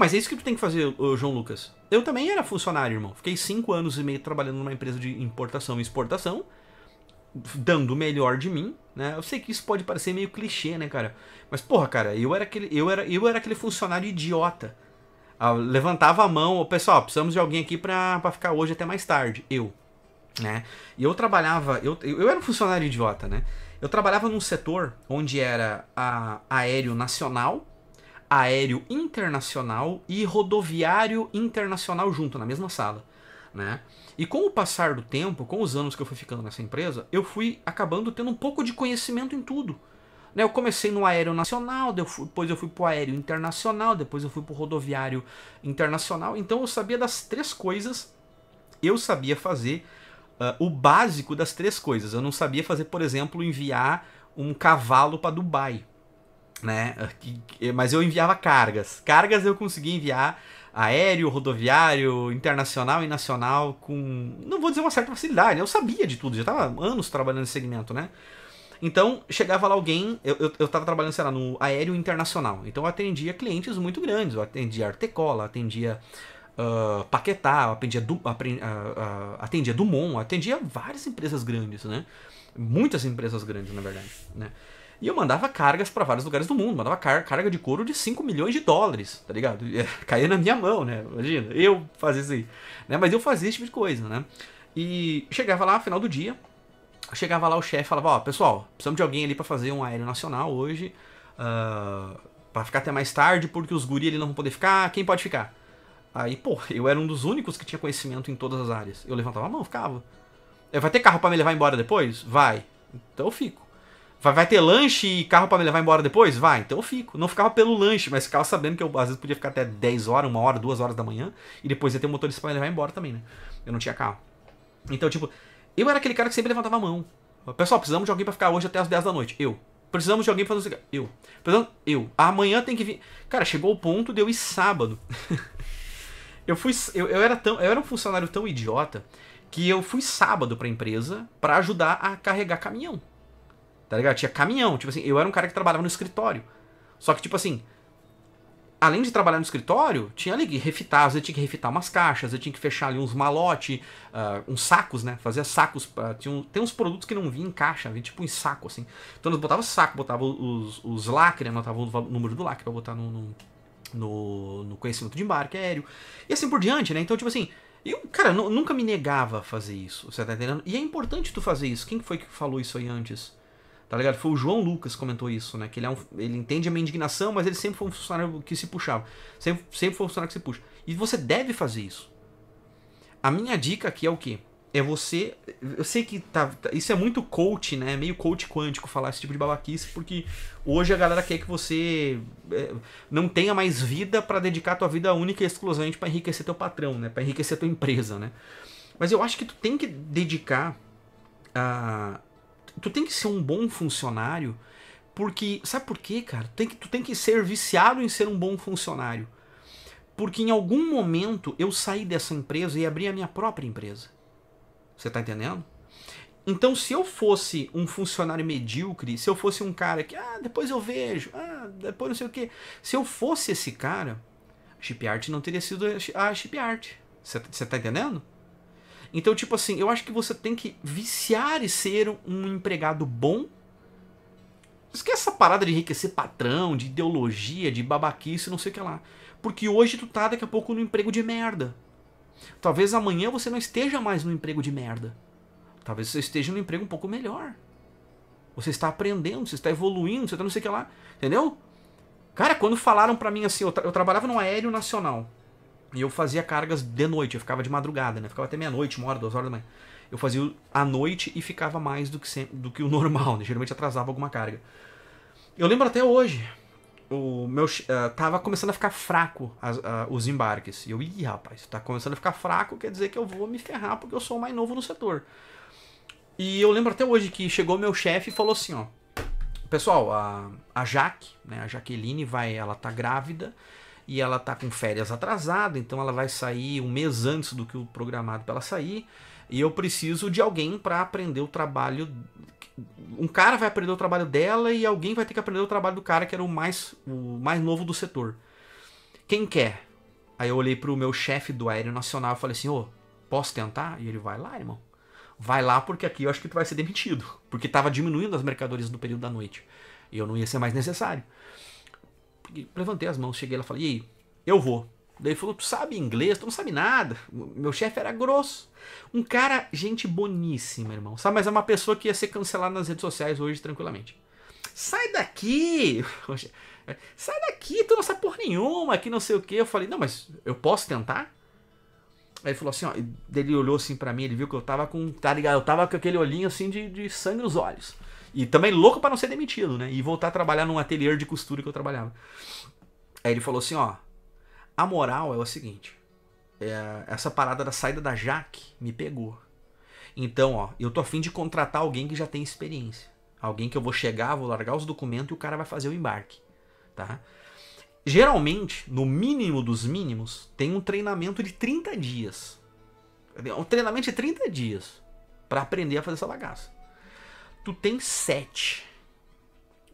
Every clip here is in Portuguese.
mas é isso que tu tem que fazer, João Lucas. Eu também era funcionário, irmão. Fiquei cinco anos e meio trabalhando numa empresa de importação e exportação, dando o melhor de mim, né? Eu sei que isso pode parecer meio clichê, né, cara? Mas porra, cara, eu era aquele, eu era, eu era aquele funcionário idiota. Eu ah, levantava a mão, o pessoal, precisamos de alguém aqui pra, pra ficar hoje até mais tarde. Eu, né? E eu trabalhava, eu, eu era um funcionário idiota, né? Eu trabalhava num setor onde era a, aéreo nacional aéreo internacional e rodoviário internacional junto, na mesma sala. Né? E com o passar do tempo, com os anos que eu fui ficando nessa empresa, eu fui acabando tendo um pouco de conhecimento em tudo. Né? Eu comecei no aéreo nacional, depois eu fui para o aéreo internacional, depois eu fui para o rodoviário internacional. Então eu sabia das três coisas, eu sabia fazer uh, o básico das três coisas. Eu não sabia fazer, por exemplo, enviar um cavalo para Dubai né? Mas eu enviava cargas. Cargas eu conseguia enviar aéreo, rodoviário, internacional e nacional com, não vou dizer uma certa facilidade, eu sabia de tudo, já estava anos trabalhando nesse segmento, né? Então, chegava lá alguém, eu, eu, eu tava trabalhando, sei lá, no aéreo internacional. Então, eu atendia clientes muito grandes. Eu atendia Artecola, atendia uh, Paquetá, atendia, du, uh, uh, atendia Dumont, atendia várias empresas grandes, né? Muitas empresas grandes, na verdade, né? E eu mandava cargas para vários lugares do mundo, mandava car carga de couro de 5 milhões de dólares, tá ligado? É, caía na minha mão, né? Imagina, eu fazia isso aí. Né? Mas eu fazia esse tipo de coisa, né? E chegava lá, final do dia, chegava lá o chefe falava, ó, oh, pessoal, precisamos de alguém ali para fazer um aéreo nacional hoje, uh, ah, para ficar até mais tarde, porque os guri ali não vão poder ficar, quem pode ficar? Aí, pô, eu era um dos únicos que tinha conhecimento em todas as áreas. Eu levantava a mão, ficava. É, vai ter carro para me levar embora depois? Vai. Então eu fico. Vai, vai, ter lanche e carro para me levar embora depois? Vai, então eu fico. Não ficava pelo lanche, mas ficava sabendo que eu às vezes podia ficar até 10 horas, 1 hora, 2 horas da manhã, e depois ia ter um motorista pra me levar embora também, né? Eu não tinha carro. Então, tipo, eu era aquele cara que sempre levantava a mão. Pessoal, precisamos de alguém para ficar hoje até as 10 da noite. Eu. Precisamos de alguém pra fazer. Eu. Precisamos... Eu. Amanhã tem que vir. Cara, chegou o ponto de eu ir sábado. eu fui. Eu, eu, era tão, eu era um funcionário tão idiota que eu fui sábado pra empresa para ajudar a carregar caminhão. Tá ligado? Tinha caminhão. Tipo assim, eu era um cara que trabalhava no escritório. Só que, tipo assim, além de trabalhar no escritório, tinha ali que refitar, às vezes tinha que refitar umas caixas, eu tinha que fechar ali uns malote, uh, uns sacos, né? Fazia sacos. Uh, tinha um, tem uns produtos que não vinha em caixa, vinha tipo em saco, assim. Então eles botavam saco, botavam os, os lacre, anotavam né? o número do lacre pra botar no, no, no, no conhecimento de embarque aéreo. E assim por diante, né? Então, tipo assim. Eu, cara, nunca me negava a fazer isso, você tá entendendo? E é importante tu fazer isso. Quem foi que falou isso aí antes? Tá ligado? Foi o João Lucas que comentou isso, né? Que ele, é um, ele entende a minha indignação, mas ele sempre foi um funcionário que se puxava. Sempre, sempre foi um funcionário que se puxa. E você deve fazer isso. A minha dica aqui é o quê? É você. Eu sei que tá, tá isso é muito coach, né? É meio coach quântico falar esse tipo de babaquice, porque hoje a galera quer que você é, não tenha mais vida para dedicar tua vida única e exclusivamente para enriquecer teu patrão, né? Para enriquecer tua empresa, né? Mas eu acho que tu tem que dedicar a tu tem que ser um bom funcionário, porque. Sabe por quê, cara? Tu tem que, tu tem que ser viciado em ser um bom funcionário. Porque em algum momento eu saí dessa empresa e abri a minha própria empresa. Você tá entendendo? Então, se eu fosse um funcionário medíocre, se eu fosse um cara que, ah, depois eu vejo, ah, depois não sei o quê. Se eu fosse esse cara, a art não teria sido a art. Tá, você tá entendendo? Então, tipo assim, eu acho que você tem que viciar e ser um empregado bom. Esquece essa parada de enriquecer patrão, de ideologia, de babaquice, não sei o que lá. Porque hoje tu tá daqui a pouco no emprego de merda. Talvez amanhã você não esteja mais no emprego de merda. Talvez você esteja no emprego um pouco melhor. Você está aprendendo, você está evoluindo, você está não sei o que lá. Entendeu? Cara, quando falaram para mim assim, eu, tra eu trabalhava no Aéreo Nacional. E eu fazia cargas de noite, eu ficava de madrugada, né? Ficava até meia-noite, uma hora, duas horas da manhã. Eu fazia à noite e ficava mais do que, sempre, do que o normal, né? Geralmente atrasava alguma carga. Eu lembro até hoje, o meu uh, tava começando a ficar fraco as, uh, os embarques. E eu, ih, rapaz, tá começando a ficar fraco, quer dizer que eu vou me ferrar porque eu sou o mais novo no setor. E eu lembro até hoje que chegou meu chefe e falou assim, ó, pessoal, a, a Jaque, né, a Jaqueline vai, ela tá grávida e ela está com férias atrasada, então ela vai sair um mês antes do que o programado para ela sair. E eu preciso de alguém para aprender o trabalho. Um cara vai aprender o trabalho dela e alguém vai ter que aprender o trabalho do cara que era o mais, o mais novo do setor. Quem quer? Aí eu olhei pro meu chefe do Aéreo Nacional e falei assim: ô, oh, posso tentar? E ele vai lá, irmão. Vai lá porque aqui eu acho que tu vai ser demitido. Porque tava diminuindo as mercadorias no período da noite. E eu não ia ser mais necessário levantei as mãos, cheguei lá e falei, e aí, eu vou. Daí ele falou, tu sabe inglês, tu não sabe nada. Meu chefe era grosso. Um cara, gente boníssima, irmão. Sabe, mas é uma pessoa que ia ser cancelada nas redes sociais hoje tranquilamente. Sai daqui! Sai daqui, tu não sabe por nenhuma, que não sei o que. Eu falei, não, mas eu posso tentar? Aí ele falou assim, ó, ele olhou assim para mim, ele viu que eu tava com, tá ligado? Eu tava com aquele olhinho assim de, de sangue nos olhos. E também louco para não ser demitido, né? E voltar a trabalhar num ateliê de costura que eu trabalhava. Aí ele falou assim, ó, a moral é o seguinte, é, essa parada da saída da Jaque me pegou. Então, ó, eu tô afim de contratar alguém que já tem experiência. Alguém que eu vou chegar, vou largar os documentos e o cara vai fazer o embarque, tá? Geralmente, no mínimo dos mínimos, tem um treinamento de 30 dias. É um treinamento de 30 dias para aprender a fazer essa bagaça. Tu tem sete.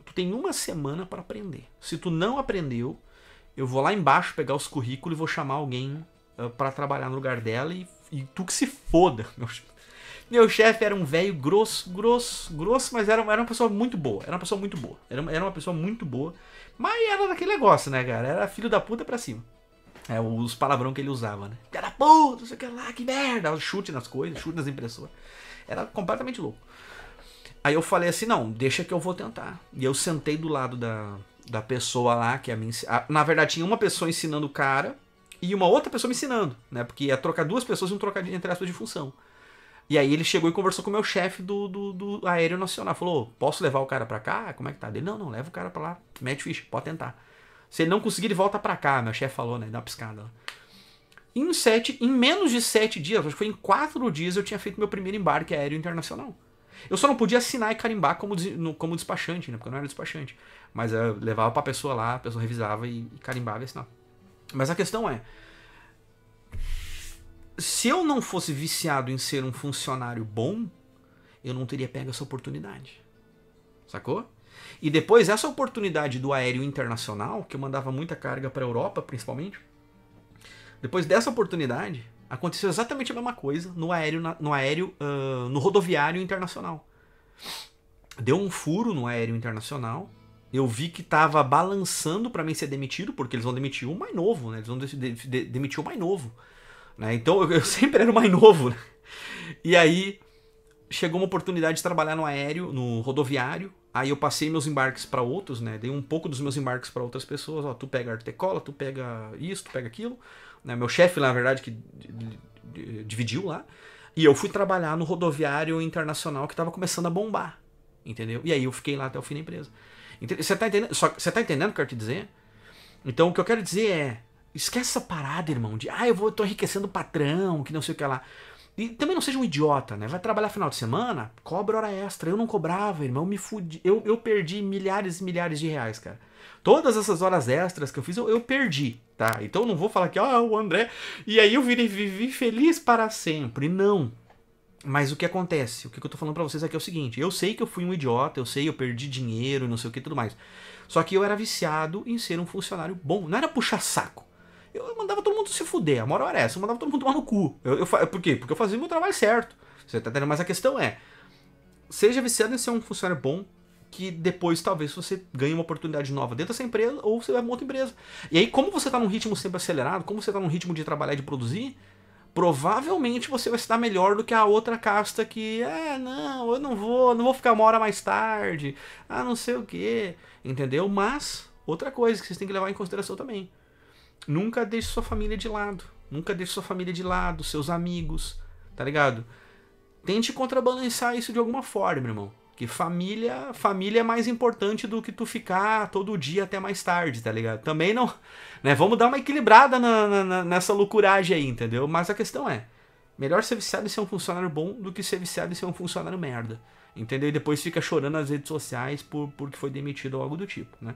Tu tem uma semana para aprender. Se tu não aprendeu, eu vou lá embaixo pegar os currículos e vou chamar alguém uh, ah, para trabalhar no lugar dela e, e, tu que se foda. Meu, meu chefe era um velho grosso, grosso, grosso, mas era, era uma pessoa muito boa. Era uma pessoa muito boa. Era, era uma pessoa muito boa. Mas era daquele negócio, né, cara? Era filho da puta pra cima. É, os palavrão que ele usava, né? Cara puta, não sei o que lá, que merda. Chute nas coisas, chute nas impressoras. Era completamente louco. Aí eu falei assim, não, deixa que eu vou tentar. E eu sentei do lado da, da pessoa lá, que é a minha, na verdade tinha uma pessoa ensinando o cara e uma outra pessoa me ensinando, né? Porque ia trocar duas pessoas e um trocadinho entre aspas de função. E aí ele chegou e conversou com o meu chefe do, do, do Aéreo Nacional. Falou, posso levar o cara pra cá? Como é que tá? Ele, não, não, leva o cara pra lá. Mete ficha, pode tentar. Se ele não conseguir, ele volta pra cá. Meu chefe falou, né? Dá uma piscada lá. Em, sete, em menos de sete dias, acho que foi em quatro dias, eu tinha feito meu primeiro embarque aéreo internacional. Eu só não podia assinar e carimbar como, como despachante, né? Porque eu não era despachante. Mas eu levava pra pessoa lá, a pessoa revisava e, e carimbava e assinava. Mas a questão é. Se eu não fosse viciado em ser um funcionário bom, eu não teria pego essa oportunidade. Sacou? E depois, essa oportunidade do aéreo internacional, que eu mandava muita carga para Europa, principalmente, depois dessa oportunidade, Aconteceu exatamente a mesma coisa no aéreo, no, aéreo uh, no rodoviário internacional. Deu um furo no aéreo internacional. Eu vi que tava balançando para mim ser demitido, porque eles vão demitir o mais novo, né? Eles vão de de de demitir o mais novo. Né? Então eu, eu, sempre era o mais novo. Né? E aí chegou uma oportunidade de trabalhar no aéreo, no rodoviário. Aí eu passei meus embarques para outros, né? Dei um pouco dos meus embarques para outras pessoas. Ó, tu pega artecola, tu pega isso, tu pega aquilo né? meu chefe, na verdade, que dividiu lá. E eu fui trabalhar no rodoviário internacional que estava começando a bombar. Entendeu? E aí eu fiquei lá até o fim da empresa. Você tá entendendo? você tá entendendo o que eu quero te dizer? Então o que eu quero dizer é. Esquece essa parada, irmão, de ah, eu vou, tô enriquecendo o patrão, que não sei o que lá. E também não seja um idiota, né? Vai trabalhar final de semana, cobra hora extra. Eu não cobrava, irmão, me fudi. Eu, eu perdi milhares e milhares de reais, cara. Todas essas horas extras que eu fiz, eu, eu perdi, tá? Então não vou falar que, ó, oh, ah, o André. E aí eu virei, vivi feliz para sempre. Não. Mas o que acontece? O que eu tô falando para vocês aqui é o seguinte: eu sei que eu fui um idiota, eu sei, eu perdi dinheiro, não sei o que e tudo mais. Só que eu era viciado em ser um funcionário bom. Não era puxar saco eu mandava todo mundo se fuder. A moral era essa, eu mandava todo mundo tomar no cu. Eu, eu, por quê? Porque eu fazia meu trabalho certo. Você tá entendendo? Mas a questão é: seja viciado em ser um funcionário bom, que depois talvez você ganhe uma oportunidade nova dentro dessa empresa ou você vai para outra empresa. E aí, como você está num ritmo sempre acelerado, como você está num ritmo de trabalhar e de produzir, provavelmente você vai se dar melhor do que a outra casta que, é, não, eu não vou, não vou ficar uma hora mais tarde, ah, não sei o que, entendeu? Mas, outra coisa que vocês têm que levar em consideração também nunca deixe sua família de lado. Nunca deixe sua família de lado, seus amigos, tá ligado? Tente contrabalançar isso de alguma forma, meu irmão. Que família, família é mais importante do que tu ficar todo dia até mais tarde, tá ligado? Também não, né? Vamos dar uma equilibrada na, na, nessa loucuragem aí, entendeu? Mas a questão é, melhor ser viciado e ser um funcionário bom do que ser viciado e ser um funcionário merda, entendeu? E depois fica chorando nas redes sociais por porque foi demitido ou algo do tipo, né?